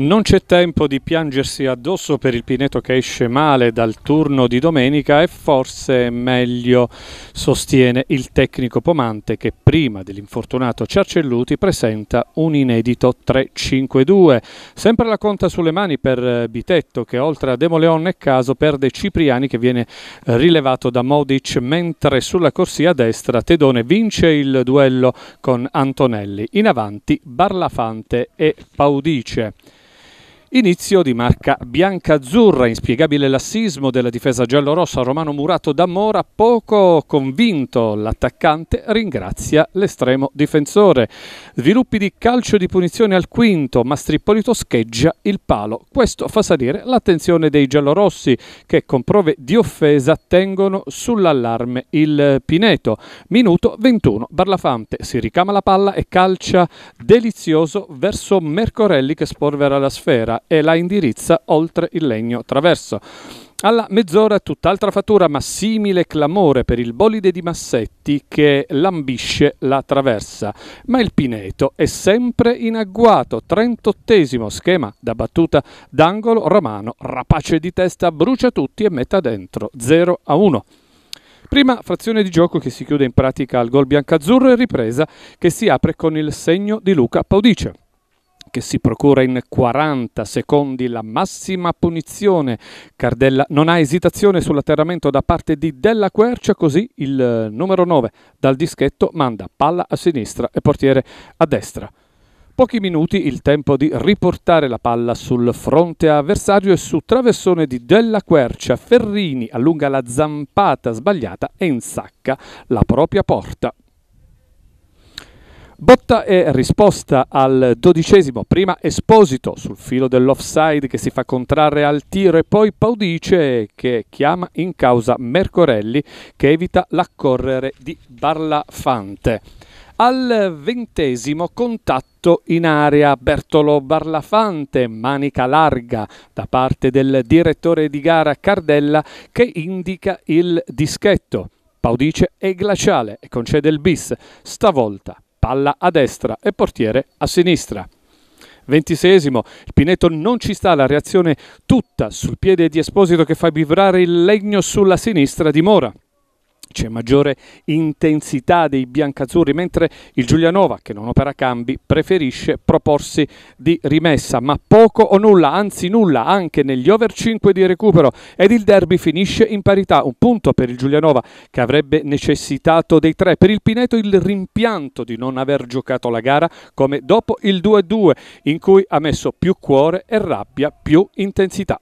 Non c'è tempo di piangersi addosso per il Pineto che esce male dal turno di domenica e forse meglio, sostiene il tecnico Pomante che prima dell'infortunato Ciarcelluti presenta un inedito 3-5-2. Sempre la conta sulle mani per eh, Bitetto che oltre a Demoleon è Caso perde Cipriani che viene eh, rilevato da Modic mentre sulla corsia destra Tedone vince il duello con Antonelli. In avanti Barlafante e Paudice. Inizio di marca bianca-azzurra, inspiegabile lassismo della difesa giallorossa Romano Murato da Mora, poco convinto l'attaccante ringrazia l'estremo difensore. Sviluppi di calcio di punizione al quinto, ma Strippolito scheggia il palo. Questo fa salire l'attenzione dei giallorossi che con prove di offesa tengono sull'allarme il Pineto. Minuto 21, Barlafante si ricama la palla e calcia delizioso verso Mercorelli che sporvera la sfera e la indirizza oltre il legno traverso. Alla mezz'ora tutt'altra fattura, ma simile clamore per il bolide di Massetti che lambisce la traversa. Ma il Pineto è sempre in agguato. 38 schema da battuta d'angolo romano, rapace di testa, brucia tutti e metta dentro 0 a 1. Prima frazione di gioco che si chiude in pratica al gol biancazzurro e ripresa che si apre con il segno di Luca Paudice che si procura in 40 secondi la massima punizione. Cardella non ha esitazione sull'atterramento da parte di Della Quercia, così il eh, numero 9 dal dischetto manda palla a sinistra e portiere a destra pochi minuti il tempo di riportare la palla sul fronte avversario e su traversone di Della Quercia Ferrini allunga la zampata sbagliata e insacca la propria porta. Botta e risposta al dodicesimo, prima Esposito sul filo dell'offside che si fa contrarre al tiro e poi Paudice che chiama in causa Mercorelli che evita l'accorrere di Barlafante. Al ventesimo contatto in area Bertolo Barlafante, manica larga da parte del direttore di gara Cardella che indica il dischetto. Paudice è glaciale e concede il bis, stavolta palla a destra e portiere a sinistra. 26 Pineto non ci sta la reazione tutta sul piede di Esposito che fa vibrare il legno sulla sinistra di Mora c'è maggiore intensità dei biancazzurri, mentre il Giulianova, che non opera cambi, preferisce proporsi di rimessa, ma poco o nulla, anzi nulla, anche negli over 5 di recupero ed il derby finisce in parità, un punto per il Giulianova che avrebbe necessitato dei tre, per il Pineto il rimpianto di non aver giocato la gara come dopo il 2-2 in cui ha messo più cuore e rabbia, più intensità.